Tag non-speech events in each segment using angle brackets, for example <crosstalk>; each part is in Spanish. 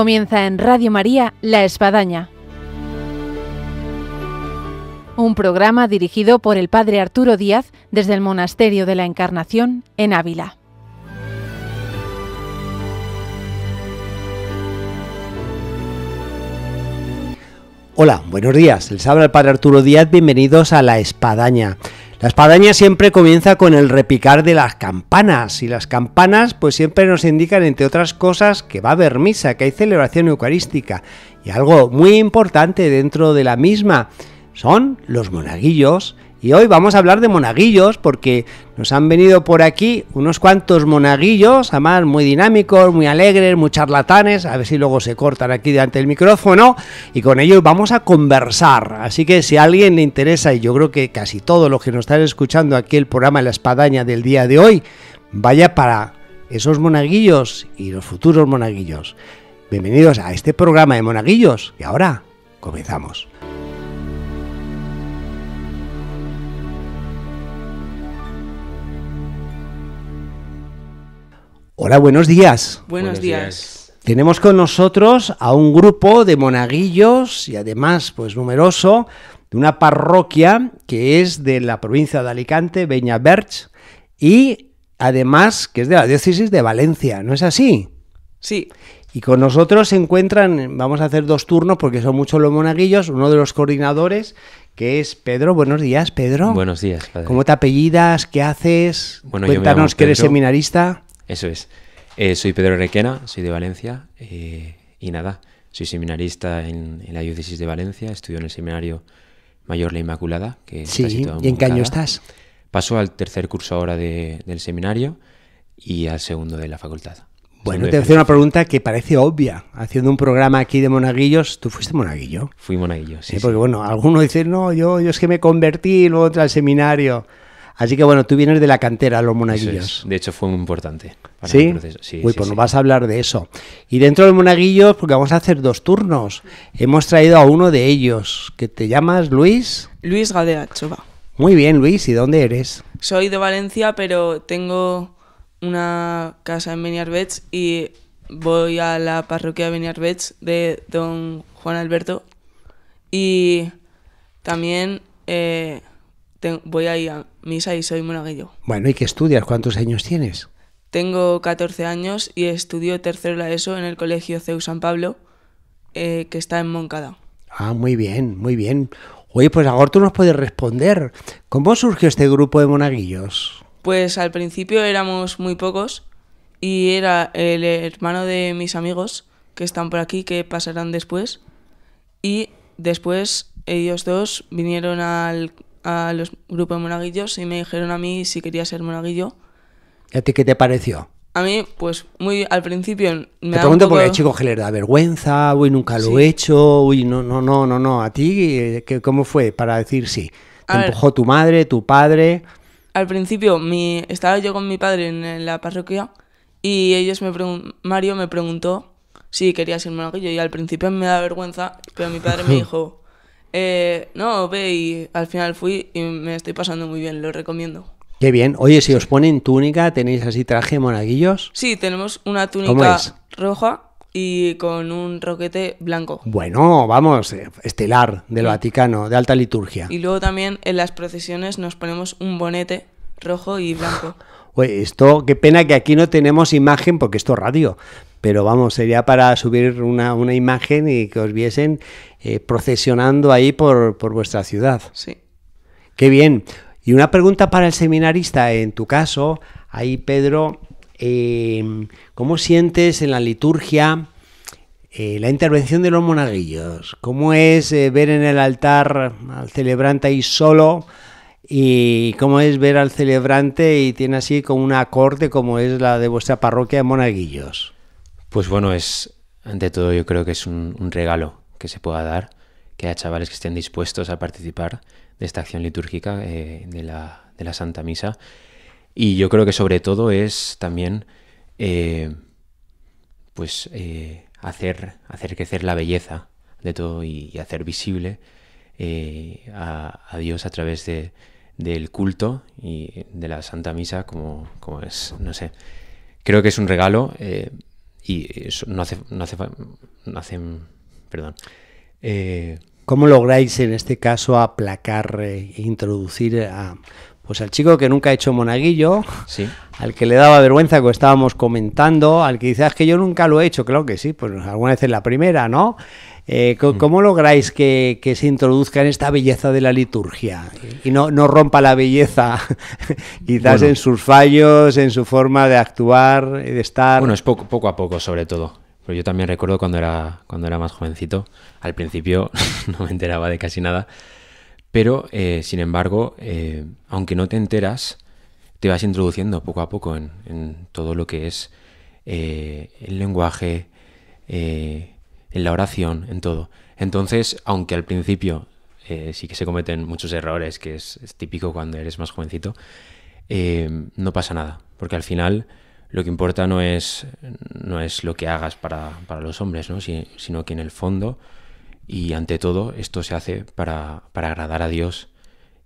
Comienza en Radio María La Espadaña. Un programa dirigido por el Padre Arturo Díaz desde el Monasterio de la Encarnación en Ávila. Hola, buenos días. Les habla el Padre Arturo Díaz. Bienvenidos a La Espadaña. La espadaña siempre comienza con el repicar de las campanas y las campanas pues siempre nos indican entre otras cosas que va a haber misa, que hay celebración eucarística y algo muy importante dentro de la misma son los monaguillos y hoy vamos a hablar de monaguillos porque nos han venido por aquí unos cuantos monaguillos, además muy dinámicos, muy alegres, muy charlatanes, a ver si luego se cortan aquí delante del micrófono y con ellos vamos a conversar. Así que si a alguien le interesa, y yo creo que casi todos los que nos están escuchando aquí el programa La Espadaña del día de hoy, vaya para esos monaguillos y los futuros monaguillos. Bienvenidos a este programa de monaguillos y ahora comenzamos. Hola, buenos días. Buenos, días. Tenemos con nosotros a un grupo de monaguillos y además pues numeroso de una parroquia que es de la provincia de Alicante, Berch, y además que es de la diócesis de Valencia, ¿no es así? Sí. Y con nosotros se encuentran, vamos a hacer dos turnos porque son muchos los monaguillos, uno de los coordinadores que es Pedro. Buenos días, Pedro. Buenos días, padre. ¿Cómo te apellidas? ¿Qué haces? Cuéntanos que eres seminarista. Eso es. Eh, soy Pedro Requena, soy de Valencia eh, y nada, soy seminarista en, la diócesis de Valencia, Estudió en el seminario Mayor La Inmaculada. Que sí, ¿y en qué año estás? Paso al tercer curso ahora del seminario y al segundo de la facultad. Bueno, te voy una pregunta que parece obvia. Haciendo un programa aquí de monaguillos, ¿tú fuiste monaguillo? Fui monaguillo, sí. Eh, porque bueno, algunos dicen, no, yo, yo es que me convertí y luego entré al seminario. Así que bueno, tú vienes de la cantera, los monaguillos. De hecho, fue muy importante. ¿Sí? Uy, pues nos vas a hablar de eso. Y dentro de los monaguillos, porque vamos a hacer dos turnos, hemos traído a uno de ellos, que te llamas Luis. Luis Gadea Chova. Muy bien, Luis, ¿y dónde eres? Soy de Valencia, pero tengo una casa en Beniarbets y voy a la parroquia de de don Juan Alberto. Y también eh, voy voy ir a misa y soy monaguillo. Bueno, ¿y qué estudias? ¿Cuántos años tienes? Tengo 14 años y estudio tercero la ESO en el Colegio CEU San Pablo, eh, que está en Moncada. Ah, muy bien, muy bien. Oye, pues ahora tú nos puedes responder. ¿Cómo surgió este grupo de monaguillos? Pues al principio éramos muy pocos y era el hermano de mis amigos que están por aquí, que pasarán después. Y después ellos dos vinieron al a los grupos de monaguillos y me dijeron a mí si quería ser monaguillo. ¿Y a ti qué te pareció? A mí, pues, muy al principio me Te pregunto porque el chicos que les da vergüenza, uy, nunca lo he hecho, uy, no, no, no, no, no. ¿A ti eh, qué, cómo fue para decir sí? ¿Te empujó tu madre, tu padre? Al principio mi, estaba yo con mi padre en, la parroquia y ellos me preguntaron, Mario me preguntó si quería ser monaguillo y al principio me da vergüenza, pero mi padre me <laughs> dijo... Eh, no, ve y al final fui y me estoy pasando muy bien, lo recomiendo. Qué bien. Oye, si os ponen túnica, ¿tenéis así traje monaguillos? Sí, tenemos una túnica roja y con un roquete blanco. Bueno, vamos, eh, estelar del Vaticano, de alta liturgia. Y luego también en las procesiones nos ponemos un bonete rojo y blanco. <sighs> Oye, esto, qué pena que aquí no tenemos imagen porque esto es radio, pero vamos, sería para subir una, imagen y que os viesen eh, procesionando ahí por, vuestra ciudad. Sí. Qué bien. Y una pregunta para el seminarista, en tu caso, ahí Pedro, em, ¿cómo sientes en la liturgia eh, la intervención de los monaguillos? ¿Cómo es eh, ver en el altar al celebrante ahí solo? ¿Y cómo es ver al celebrante y tiene así como una corte como es la de vuestra parroquia de monaguillos? Pues bueno, es ante todo yo creo que es un, regalo que se pueda dar, que haya chavales que estén dispuestos a participar de esta acción litúrgica eh, de, la, Santa Misa. Y yo creo que sobre todo es también eh, pues eh, hacer, hacer crecer la belleza de todo y, hacer visible a, Dios a través de, del culto y de la Santa Misa como, como es, no sé. Creo que es un regalo. Y eso no hace, no hace, no perdón. Eh, ¿Cómo lográis en este caso aplacar e introducir a, pues al chico que nunca ha hecho monaguillo, sí. al que le daba vergüenza que estábamos comentando, al que dice, ah, es que yo nunca lo he hecho, claro que sí, pues alguna vez es la primera, ¿no? Eh, ¿Cómo lográis que, se introduzca en esta belleza de la liturgia y no, no rompa la belleza <laughs> quizás en sus fallos, en su forma de actuar, de estar? Bueno, es poco, a poco sobre todo. Pero yo también recuerdo cuando era, cuando era más jovencito, al principio <laughs> no me enteraba de casi nada, pero eh, sin embargo, eh, aunque no te enteras, te vas introduciendo poco a poco en, todo lo que es el lenguaje, en la oración, en todo. Entonces, aunque al principio eh, sí que se cometen muchos errores, que es, típico cuando eres más jovencito, eh, no pasa nada, porque al final lo que importa no es, no es lo que hagas para, los hombres, ¿no? sino que en el fondo y ante todo esto se hace para, agradar a Dios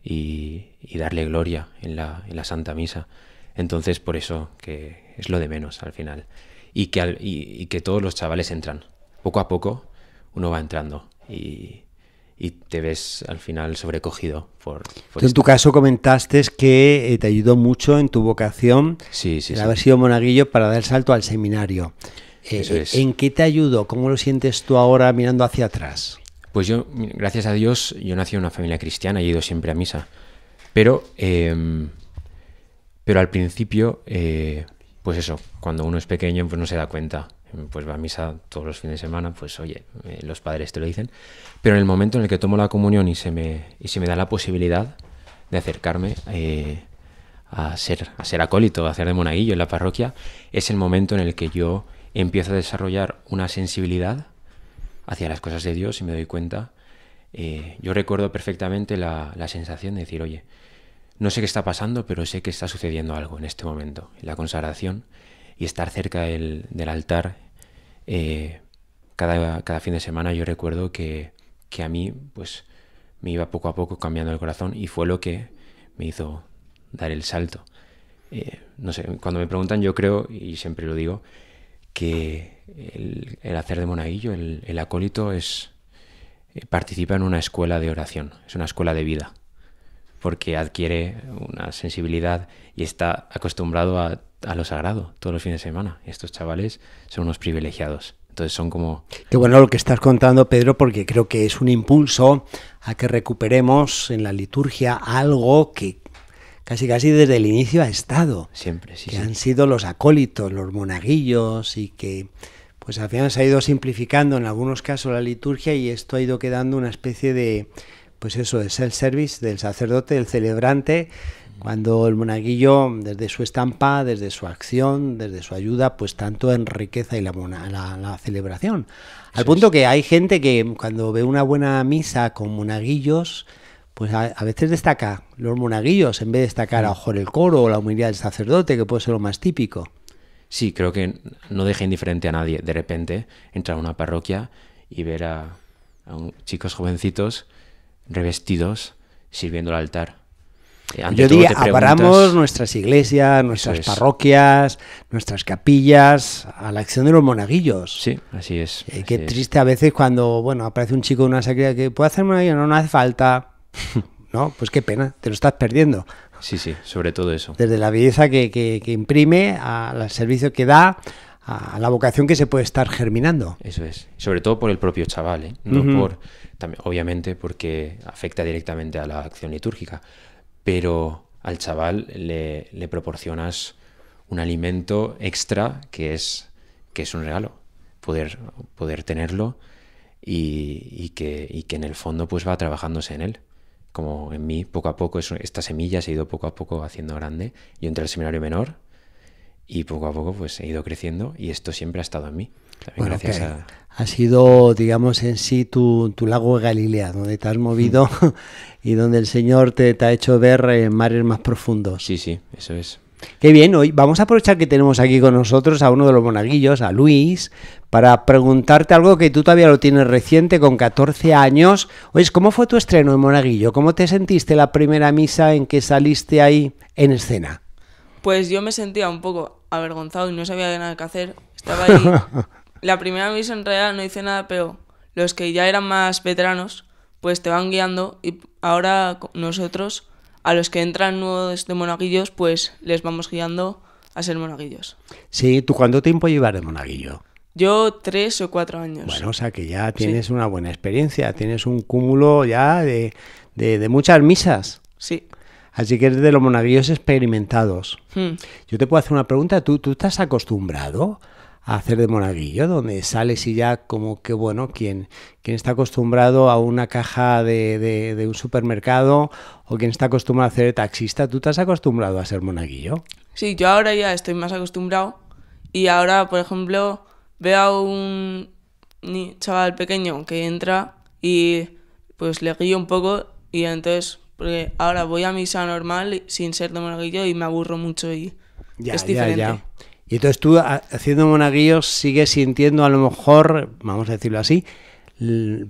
y, darle gloria en la, Santa Misa. Entonces por eso que es lo de menos al final. Y que, y que todos los chavales entran, poco a poco uno va entrando y, te ves al final sobrecogido por... en tu caso comentaste que eh, te ayudó mucho en tu vocación sí, haber sido monaguillo para dar el salto al seminario. Eh, eh, ¿En qué te ayudó? ¿Cómo lo sientes tú ahora mirando hacia atrás? Pues yo, gracias a Dios, yo nací en una familia cristiana y he ido siempre a misa. Pero, em, pero al principio, pues eso, cuando uno es pequeño, pues no se da cuenta pues va a misa todos los fines de semana, pues oye, eh, los padres te lo dicen, pero en el momento en el que tomo la comunión y se me, y se me da la posibilidad de acercarme eh, a, ser, a ser acólito, a ser de monaguillo en la parroquia, es el momento en el que yo empiezo a desarrollar una sensibilidad hacia las cosas de Dios y me doy cuenta. Eh, yo recuerdo perfectamente la, sensación de decir, oye, no sé qué está pasando, pero sé que está sucediendo algo en este momento, la consagración, y estar cerca del, del altar eh, cada, cada, fin de semana yo recuerdo que, a mí pues me iba poco a poco cambiando el corazón y fue lo que me hizo dar el salto. Eh, no sé, cuando me preguntan yo creo, y siempre lo digo, que el, hacer de monaguillo, el, acólito, es, eh, participa en una escuela de oración, es una escuela de vida porque adquiere una sensibilidad y está acostumbrado a, lo sagrado todos los fines de semana. Estos chavales son unos privilegiados. Entonces son como... Qué bueno lo que estás contando, Pedro, porque creo que es un impulso a que recuperemos en la liturgia algo que casi casi desde el inicio ha estado. Siempre, sí. Que han sido los acólitos, los monaguillos y que pues al final se ha ido simplificando en algunos casos la liturgia y esto ha ido quedando una especie de, pues eso, el service del sacerdote, del celebrante, cuando el monaguillo, desde su estampa, desde su acción, desde su ayuda, pues tanto enriquece la, la, la celebración. Al punto que hay gente que cuando ve una buena misa con monaguillos, pues a, veces destaca los monaguillos, en vez de destacar a mejor el coro o la humildad del sacerdote, que puede ser lo más típico. Sí, creo que no deja indiferente a nadie. De repente entrar a una parroquia y ver a, a un, chicos jovencitos revestidos sirviendo el altar. Eh, Yo diría, abramos nuestras iglesias, nuestras parroquias, nuestras capillas a la acción de los monaguillos. Sí, así es. Eh, qué triste a veces cuando, bueno, aparece un chico de una sacría que puede hacer monaguillo, no, no hace falta. <laughs> no, pues qué pena, te lo estás perdiendo. Sí, sí, sobre todo eso. Desde la belleza que, que, que imprime, al servicio que da, a la vocación que se puede estar germinando. Eso es. Sobre todo por el propio chaval, ¿eh? no por, también, obviamente porque afecta directamente a la acción litúrgica, pero al chaval le, proporcionas un alimento extra que es, que es un regalo, poder, poder tenerlo y, que, que en el fondo pues va trabajándose en él. Como en mí, poco a poco, esta semilla se ha ido poco a poco haciendo grande. y entre el seminario menor, y poco a poco pues he ido creciendo y esto siempre ha estado en mí. gracias Ha sido, digamos, en sí tu, lago de Galilea, donde te has movido mm. <laughs> y donde el Señor te, ha hecho ver en eh, mares más profundos. Sí, sí, eso es. Qué bien, hoy vamos a aprovechar que tenemos aquí con nosotros a uno de los monaguillos, a Luis, para preguntarte algo que tú todavía lo tienes reciente, con 14 años. Oye, ¿cómo fue tu estreno en Monaguillo? ¿Cómo te sentiste la primera misa en que saliste ahí en escena? Pues yo me sentía un poco avergonzado y no sabía nada que hacer. Estaba ahí. <laughs> La primera misa en realidad no hice nada, pero los que ya eran más veteranos, pues te van guiando y ahora nosotros, a los que entran nuevos de monaguillos, pues les vamos guiando a ser monaguillos. Sí, ¿tú cuánto tiempo llevas de monaguillo? Yo tres o cuatro años. Bueno, o sea que ya tienes una buena experiencia, tienes un cúmulo ya de, de muchas misas. Sí. Así que eres de los monaguillos experimentados. Hmm. Yo te puedo hacer una pregunta. ¿Tú, ¿Tú estás acostumbrado a hacer de monaguillo? Donde sales y ya como que, bueno, quien, quien está acostumbrado a una caja de, un supermercado o quien está acostumbrado a ser taxista, ¿tú estás acostumbrado a ser monaguillo? Sí, yo ahora ya estoy más acostumbrado. Y ahora, por ejemplo, veo a un chaval pequeño que entra y pues le guío un poco y entonces porque ahora voy a misa normal sin ser de monaguillo y me aburro mucho y ya, es diferente. Y entonces tú, haciendo monaguillo, sigues sintiendo a lo mejor, vamos a decirlo así,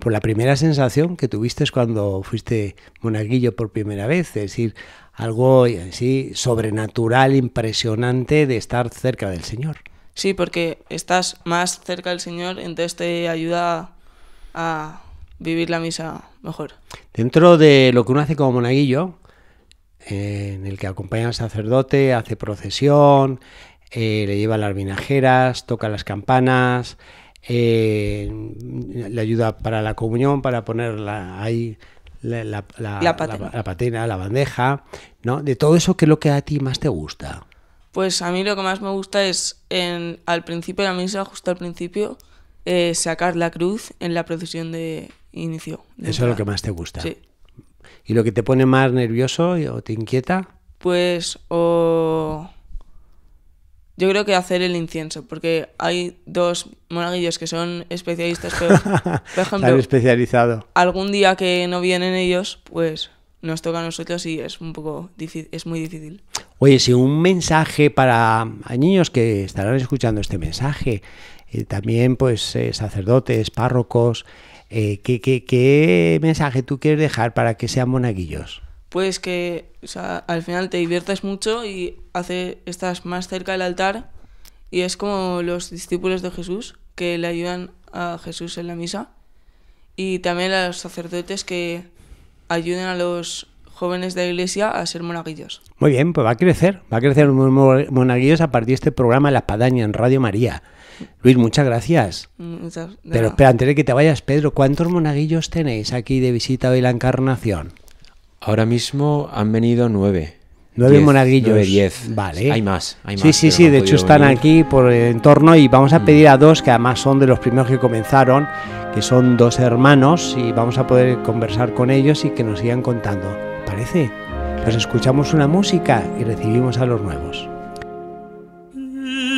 por la primera sensación que tuviste cuando fuiste monaguillo por primera vez, es decir, algo así eh, sobrenatural, impresionante de estar cerca del Señor. Sí, porque estás más cerca del Señor, entonces te ayuda a vivir la misa mejor. Dentro de lo que uno hace como monaguillo, eh, en el que acompaña al sacerdote, hace procesión, eh, le lleva las vinajeras, toca las campanas, eh, le ayuda para la comunión, para poner ahí la, la, la, patena. la, bandeja, ¿no? De todo eso, ¿qué es lo que a ti más te gusta? Pues a mí lo que más me gusta es al principio de la misa, justo al principio, sacar la cruz en la procesión de, inicio. Eso es lo que más te gusta. ¿Y lo que te pone más nervioso o te inquieta? Pues o... Yo creo que hacer el incienso, porque hay dos monaguillos que son especialistas, pero, <laughs> por ejemplo, especializado. algún día que no vienen ellos, pues nos toca a nosotros y es un poco es muy difícil. Oye, si un mensaje para niños que estarán escuchando este mensaje, y eh, también pues eh, sacerdotes, párrocos, eh, ¿qué, mensaje tú quieres dejar para que sean monaguillos? Pues que al final te diviertas mucho y hace, estás más cerca del altar y es como los discípulos de Jesús que le ayudan a Jesús en la misa y también a los sacerdotes que ayuden a los jóvenes de la iglesia a ser monaguillos. Muy bien, pues va a crecer, va a crecer monaguillos a partir de este programa La Padaña en Radio María. Luis, muchas gracias. Mm, pero espera, antes de que te vayas, Pedro, ¿cuántos monaguillos tenéis aquí de visita hoy la encarnación? Ahora mismo han venido nueve. Nueve monaguillos. Nueve, diez. Vale. Hay más, sí, Sí, sí, de hecho, están aquí por el entorno y vamos a mm. pedir a dos, que además son de los primeros que comenzaron, que son dos hermanos, y vamos a poder conversar con ellos y que nos sigan contando. ¿Parece? Pues escuchamos una música y recibimos a los nuevos. Mm.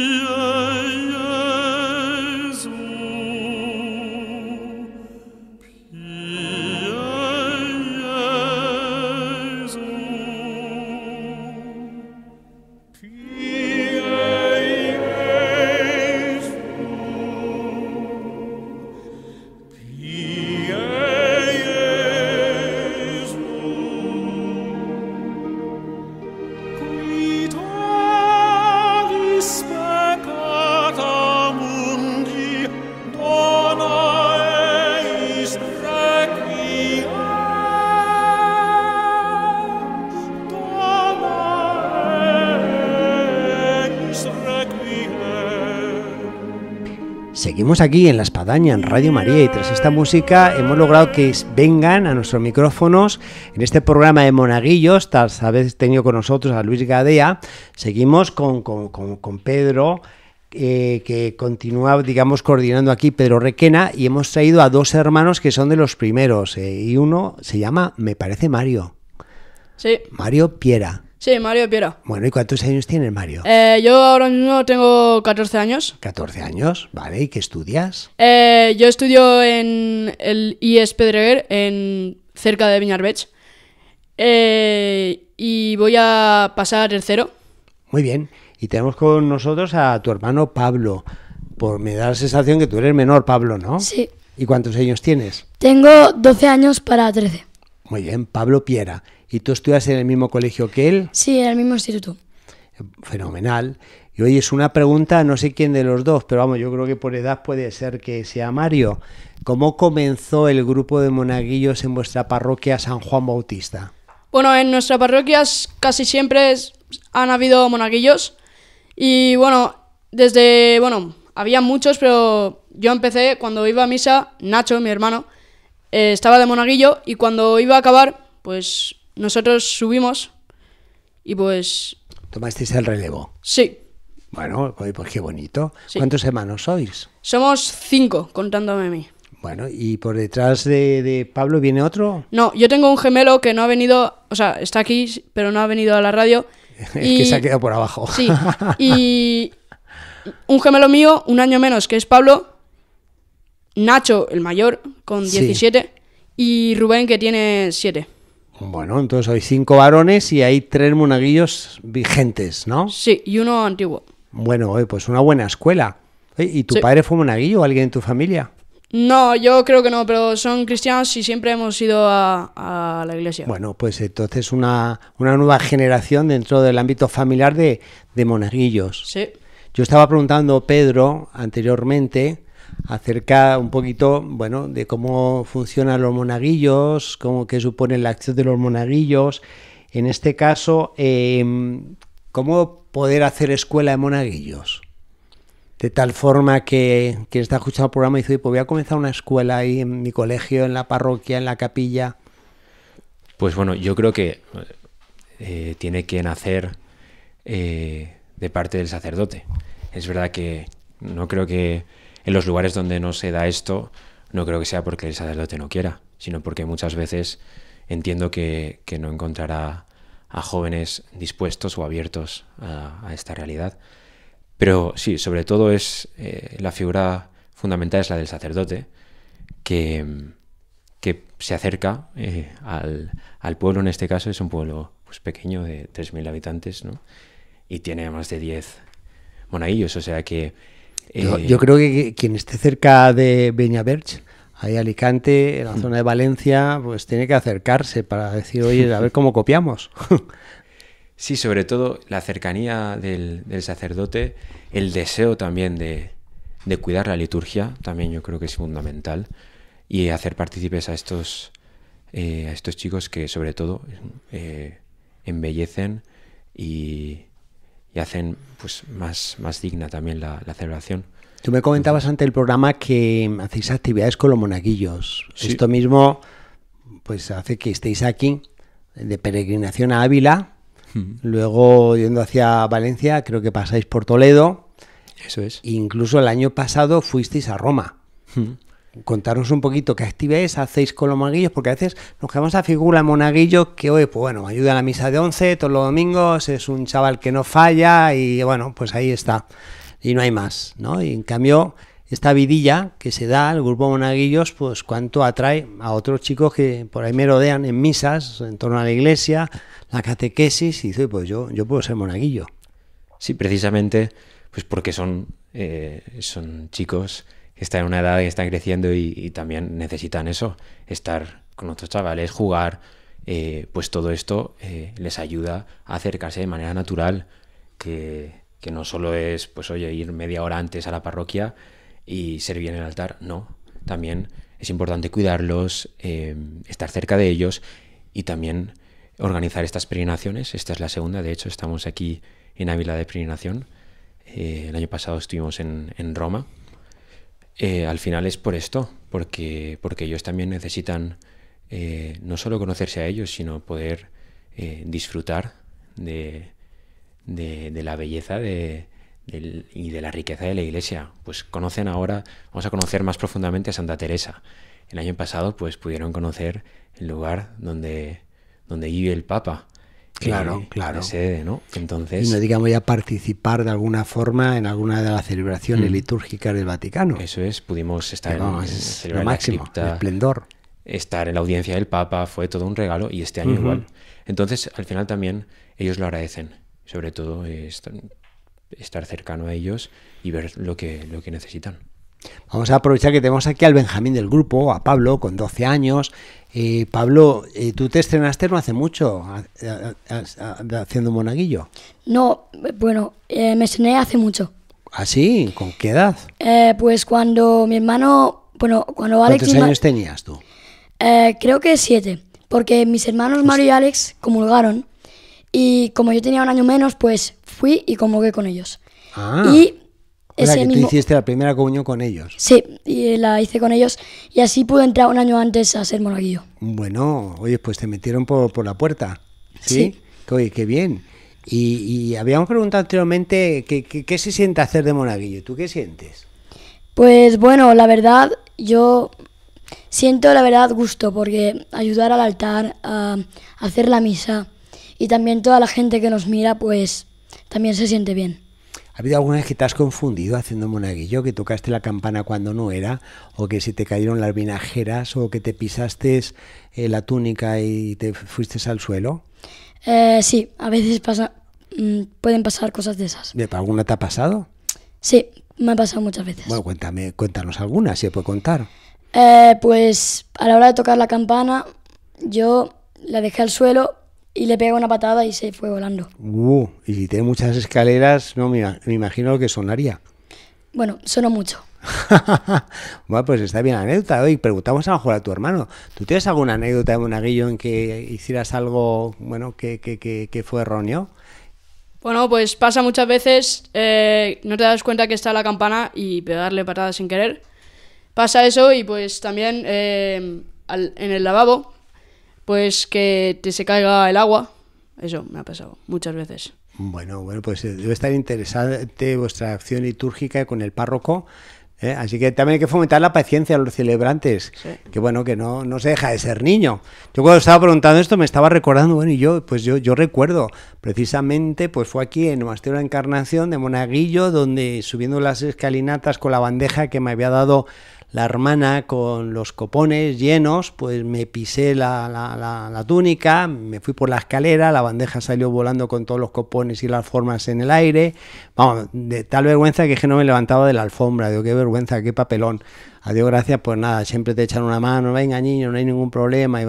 Seguimos aquí en La Espadaña, en Radio María, y tras esta música hemos logrado que vengan a nuestros micrófonos en este programa de Monaguillos, tal vez tenido con nosotros a Luis Gadea. Seguimos con, Pedro. Eh, que continúa, digamos, coordinando aquí Pedro Requena y hemos traído a dos hermanos que son de los primeros eh, y uno se llama, me parece, Mario. Sí. Mario Piera. Sí, Mario Piera. Bueno, ¿y cuántos años tienes, Mario? Eh, yo ahora mismo tengo 14 años. 14 años, vale. ¿Y qué estudias? Eh, yo estudio en el IES Pedreguer, en, cerca de Viñarbech. Eh, y voy a pasar a tercero. Muy bien. Y tenemos con nosotros a tu hermano Pablo. Por, me da la sensación que tú eres menor, Pablo, ¿no? Sí. ¿Y cuántos años tienes? Tengo 12 años para 13. Muy bien, Pablo Piera. ¿Y tú estudias en el mismo colegio que él? Sí, en el mismo instituto. Fenomenal. Y hoy es una pregunta, no sé quién de los dos, pero vamos, yo creo que por edad puede ser que sea Mario. ¿Cómo comenzó el grupo de monaguillos en vuestra parroquia San Juan Bautista? Bueno, en nuestra parroquia casi siempre han habido monaguillos. Y bueno, desde, bueno, había muchos, pero yo empecé cuando iba a misa, Nacho, mi hermano, eh, estaba de monaguillo y cuando iba a acabar, pues nosotros subimos y pues... Tomasteis el relevo. Sí. Bueno, pues qué bonito. ¿Cuántos hermanos sois? Somos cinco, contándome a mí. Bueno, ¿y por detrás de, Pablo viene otro? No, yo tengo un gemelo que no ha venido, o sea, está aquí, pero no ha venido a la radio. <laughs> es que se ha quedado por abajo. Sí. <laughs> Y un gemelo mío, un año menos, que es Pablo, Nacho, el mayor, con 17, y Rubén, que tiene 7. Bueno, entonces hay cinco varones y hay tres monaguillos vigentes, ¿no? Sí, y uno antiguo. Bueno, pues una buena escuela. ¿Y tu padre fue monaguillo o alguien en tu familia? No, yo creo que no, pero son cristianos y siempre hemos ido a, la iglesia. Bueno, pues entonces una, nueva generación dentro del ámbito familiar de, de monaguillos. Sí. Yo estaba preguntando, Pedro, anteriormente, acerca un poquito, bueno, de cómo funcionan los monaguillos, cómo que supone la acción de los monaguillos. En este caso, em, cómo poder hacer escuela de monaguillos. De tal forma que quien está escuchando el programa dice, pues voy a comenzar una escuela ahí en mi colegio, en la parroquia, en la capilla. Pues bueno, yo creo que eh, eh, tiene que nacer eh, de parte del sacerdote. Es verdad que no creo que en los lugares donde no se da esto, no creo que sea porque el sacerdote no quiera, sino porque muchas veces entiendo que, no encontrará a jóvenes dispuestos o abiertos a, esta realidad. Pero sí, sobre todo es eh, la figura fundamental es la del sacerdote, que, se acerca eh, al, pueblo, en este caso es un pueblo pues, pequeño de 3.000 habitantes, ¿no? y tiene más de 10 monaguillos, o sea que eh, yo, creo que quien esté cerca de Beñaberch, ahí Alicante, en la mm. zona de Valencia, pues tiene que acercarse para decir, oye, a ver cómo copiamos. <laughs> Sí, sobre todo la cercanía del, sacerdote, el deseo también de, cuidar la liturgia, también yo creo que es fundamental, y hacer partícipes a estos, eh, a estos chicos que sobre todo eh, embellecen y, y hacen pues más, más digna también la, celebración. Tú me comentabas antes del programa que hacéis actividades con los monaguillos. Esto mismo pues hace que estéis aquí de peregrinación a Ávila, luego yendo hacia Valencia, creo que pasáis por Toledo. Eso es. Incluso el año pasado fuisteis a Roma contaros un poquito qué activéis hacéis con los monaguillos, porque a veces nos quedamos a figura monaguillo que hoy, pues bueno, ayuda a la misa de once todos los domingos, es un chaval que no falla y bueno, pues ahí está. Y no hay más, ¿no? Y en cambio, esta vidilla que se da al grupo monaguillos, pues cuánto atrae a otros chicos que por ahí merodean en misas, en torno a la iglesia, la catequesis, y dice, pues yo, yo puedo ser monaguillo. Sí, precisamente, pues porque son, eh, son chicos están en una edad y están creciendo y, también necesitan eso, estar con otros chavales, jugar, eh, pues todo esto eh, les ayuda a acercarse de manera natural, que, no solo es, pues oye, ir media hora antes a la parroquia y servir en el altar, no, también es importante cuidarlos, em, estar cerca de ellos y también organizar estas peregrinaciones. Esta es la segunda, de hecho, estamos aquí en Ávila de Peregrinación. Eh, el año pasado estuvimos en Roma eh, al final es por esto, porque, porque ellos también necesitan eh, no solo conocerse a ellos, sino poder eh, disfrutar de, la belleza de, y de la riqueza de la iglesia. Pues conocen ahora, vamos a conocer más profundamente a Santa Teresa. El año pasado, pues pudieron conocer el lugar donde vive el Papa. Claro, eh, claro. ¿no? Entonces, y no digamos ya participar de alguna forma en alguna de las celebraciones mm. litúrgicas del Vaticano. Eso es, pudimos estar en, esplendor. Estar en la audiencia del Papa fue todo un regalo y este año igual. Entonces, al final también ellos lo agradecen, sobre todo estar cercano a ellos y ver lo que, lo que necesitan. Vamos a aprovechar que tenemos aquí al Benjamín del grupo, a Pablo, con 12 años. Eh, Pablo, eh, tú te estrenaste no hace mucho haciendo monaguillo. No, bueno, eh, me estrené hace mucho. ¿Ah, sí? ¿Con qué edad? pues cuando mi hermano, bueno, cuando Alex... ¿Cuántos años tenías tú? creo que siete, porque mis hermanos pues Mario y Alex comulgaron y como yo tenía un año menos, pues fui y comulgué con ellos. Ah. Y ese que tú hiciste la primera comunión con ellos. Sí, y eh, la hice con ellos y así pude entrar un año antes a ser monaguillo. Bueno, oye, pues te metieron por, la puerta. ¿sí? Oye, qué bien. Y, y habíamos preguntado anteriormente qué se siente hacer de monaguillo. ¿Tú qué sientes? Pues bueno, la verdad, yo siento la verdad gusto porque ayudar al altar, a hacer la misa y también toda la gente que nos mira, pues también se siente bien. ¿Ha habido alguna vez que te has confundido haciendo monaguillo, que tocaste la campana cuando no era, o que se te cayeron las vinajeras, o que te pisaste eh, la túnica y te fuiste al suelo? Eh, sí, a veces pasa, mm, pueden pasar cosas de esas. ¿Alguna te ha pasado? Sí, me ha pasado muchas veces. Bueno, cuéntame, cuéntanos alguna, si puede contar. Eh, pues a la hora de tocar la campana, yo la dejé al suelo y le pega una patada y se fue volando. Uh, y si tiene muchas escaleras, no me, me imagino lo que sonaría. Bueno, suena mucho. <laughs> bueno, pues está bien la anécdota. Hoy preguntamos a lo mejor a tu hermano. ¿Tú tienes alguna anécdota de Monaguillo en que hicieras algo bueno que, que, que, fue erróneo? Bueno, pues pasa muchas veces, eh, no te das cuenta que está la campana y pegarle patadas sin querer. Pasa eso y pues también eh, en el lavabo pues que te se caiga el agua. Eso me ha pasado muchas veces. Bueno, bueno, pues eh, debe estar interesante vuestra acción litúrgica con el párroco. ¿eh? Así que también hay que fomentar la paciencia a los celebrantes, que bueno, que no, no se deja de ser niño. Yo cuando estaba preguntando esto me estaba recordando, bueno, y yo, pues yo, recuerdo, precisamente, pues fue aquí en el la Encarnación de Monaguillo, donde subiendo las escalinatas con la bandeja que me había dado la hermana con los copones llenos, pues me pisé la, túnica, me fui por la escalera, la bandeja salió volando con todos los copones y las formas en el aire. Vamos, de tal vergüenza que, no me levantaba de la alfombra, digo, qué vergüenza, qué papelón. A gracias, pues nada, siempre te echan una mano, venga niño, no hay ningún problema, y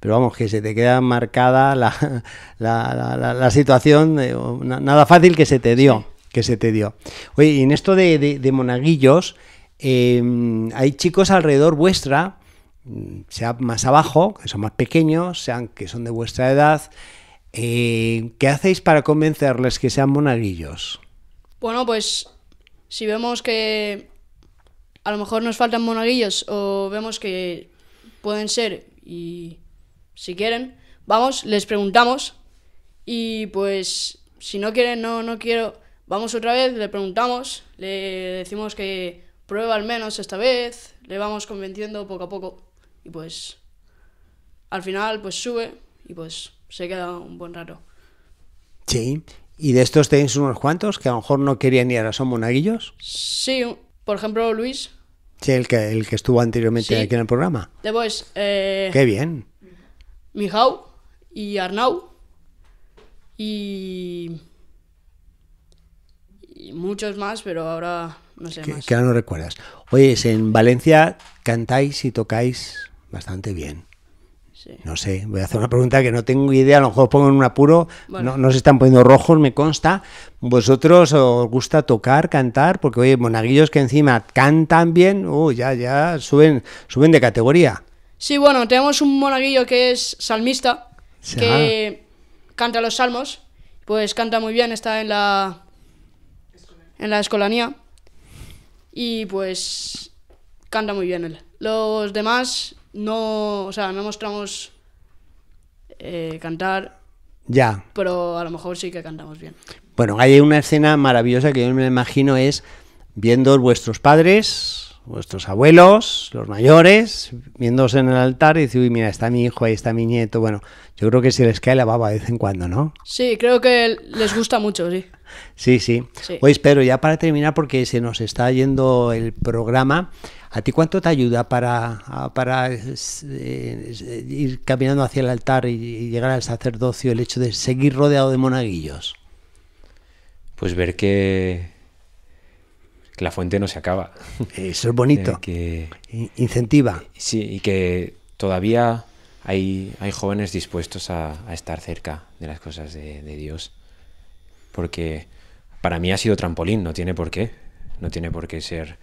pero vamos, que se te queda marcada la, <laughs> situación, eh, nada fácil que se te dio, que se te dio. Oye, y en esto de, de monaguillos, Em, hay chicos alrededor vuestra, sea más abajo, que son más pequeños, sean que son de vuestra edad. Eh, ¿Qué hacéis para convencerles que sean monaguillos? Bueno, pues si vemos que a lo mejor nos faltan monaguillos o vemos que pueden ser y si quieren, vamos, les preguntamos y pues si no quieren, no, no quiero, vamos otra vez, le preguntamos, le decimos que prueba al menos esta vez, le vamos convenciendo poco a poco y pues al final pues sube y pues se queda un buen rato. Sí, ¿y de estos tenéis unos cuantos que a lo mejor no querían ir a son monaguillos? Sí, por ejemplo Luis. Sí, el que, el que estuvo anteriormente aquí en el programa. Después... Eh, ¡Qué bien! Mijau y Arnau y... y muchos más, pero ahora no que, ahora no recuerdas. Oye, en Valencia cantáis y tocáis bastante bien. No sé, voy a hacer una pregunta que no tengo idea, a lo mejor pongo en un apuro, no, se están poniendo rojos, me consta. ¿Vosotros os gusta tocar, cantar? Porque oye, monaguillos que encima cantan bien, uh, ya, ya suben, suben de categoría. Sí, bueno, tenemos un monaguillo que es salmista, que canta los salmos, pues canta muy bien, está en la en la escolanía y pues canta muy bien él. Los demás no, o sea, no mostramos eh, cantar. Ya. Pero a lo mejor sí que cantamos bien. Bueno, hay una escena maravillosa que yo me imagino es viendo vuestros padres vuestros abuelos, los mayores, viéndose en el altar y diciendo uy, mira, está mi hijo, ahí está mi nieto. Bueno, yo creo que se les cae la baba de vez en cuando, ¿no? Sí, creo que les gusta mucho, sí. sí, sí. Hoy espero ya para terminar, porque se nos está yendo el programa, ¿a ti cuánto te ayuda para, eh, eh, ir caminando hacia el altar y llegar al sacerdocio el hecho de seguir rodeado de monaguillos? Pues ver que que la fuente no se acaba. Eso es bonito. <laughs> que, Incentiva. Sí, y que todavía hay, hay jóvenes dispuestos a, estar cerca de las cosas de, Dios. Porque para mí ha sido trampolín, no tiene por qué. No tiene por qué ser.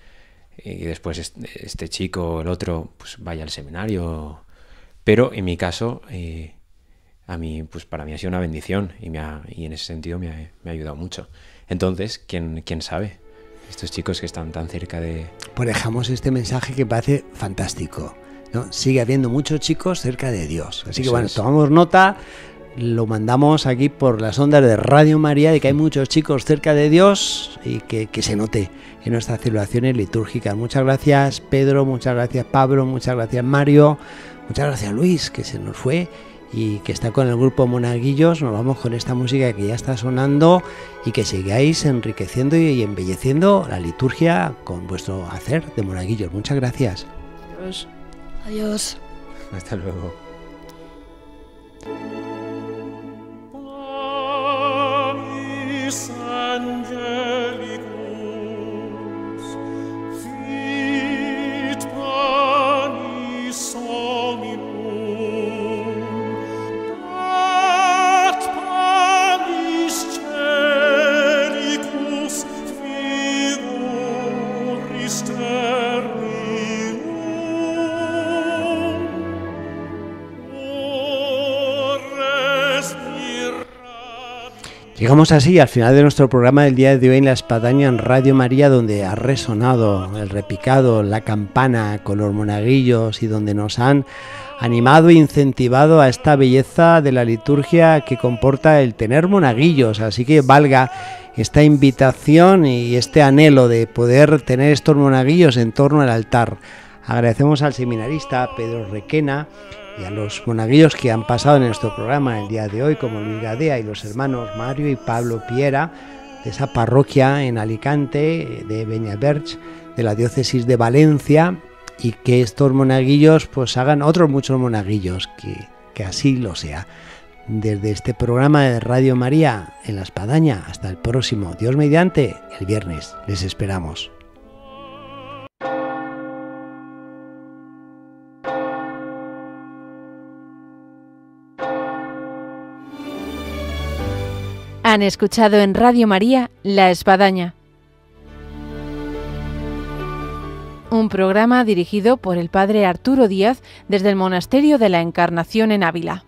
Eh, y después este, chico o el otro, pues vaya al seminario. Pero en mi caso, eh, a mí, pues para mí ha sido una bendición y, me ha, y en ese sentido me ha, ayudado mucho. Entonces, ¿quién, quién sabe? estos chicos que están tan cerca de... Pues dejamos este mensaje que parece fantástico. ¿no? Sigue habiendo muchos chicos cerca de Dios. Así que bueno, tomamos nota, lo mandamos aquí por las ondas de Radio María de que hay muchos chicos cerca de Dios y que, que se note en nuestras celebraciones litúrgicas. Muchas gracias Pedro, muchas gracias Pablo, muchas gracias Mario, muchas gracias Luis, que se nos fue y que está con el grupo Monaguillos, nos vamos con esta música que ya está sonando y que sigáis enriqueciendo y embelleciendo la liturgia con vuestro hacer de Monaguillos. Muchas gracias. Adiós. Adiós. Hasta luego. así al final de nuestro programa del día de hoy en La Espadaña en Radio María, donde ha resonado el repicado, la campana con los monaguillos y donde nos han animado e incentivado a esta belleza de la liturgia que comporta el tener monaguillos. Así que valga esta invitación y este anhelo de poder tener estos monaguillos en torno al altar. Agradecemos al seminarista Pedro Requena y a los monaguillos que han pasado en nuestro programa el día de hoy, como Luis Gadea y los hermanos Mario y Pablo Piera, de esa parroquia en Alicante, de Beñaberch, de la diócesis de Valencia, y que estos monaguillos pues hagan otros muchos monaguillos, que, que así lo sea. Desde este programa de Radio María en La Espadaña hasta el próximo, Dios mediante, el viernes. Les esperamos. Han escuchado en Radio María La Espadaña, un programa dirigido por el Padre Arturo Díaz desde el Monasterio de la Encarnación en Ávila.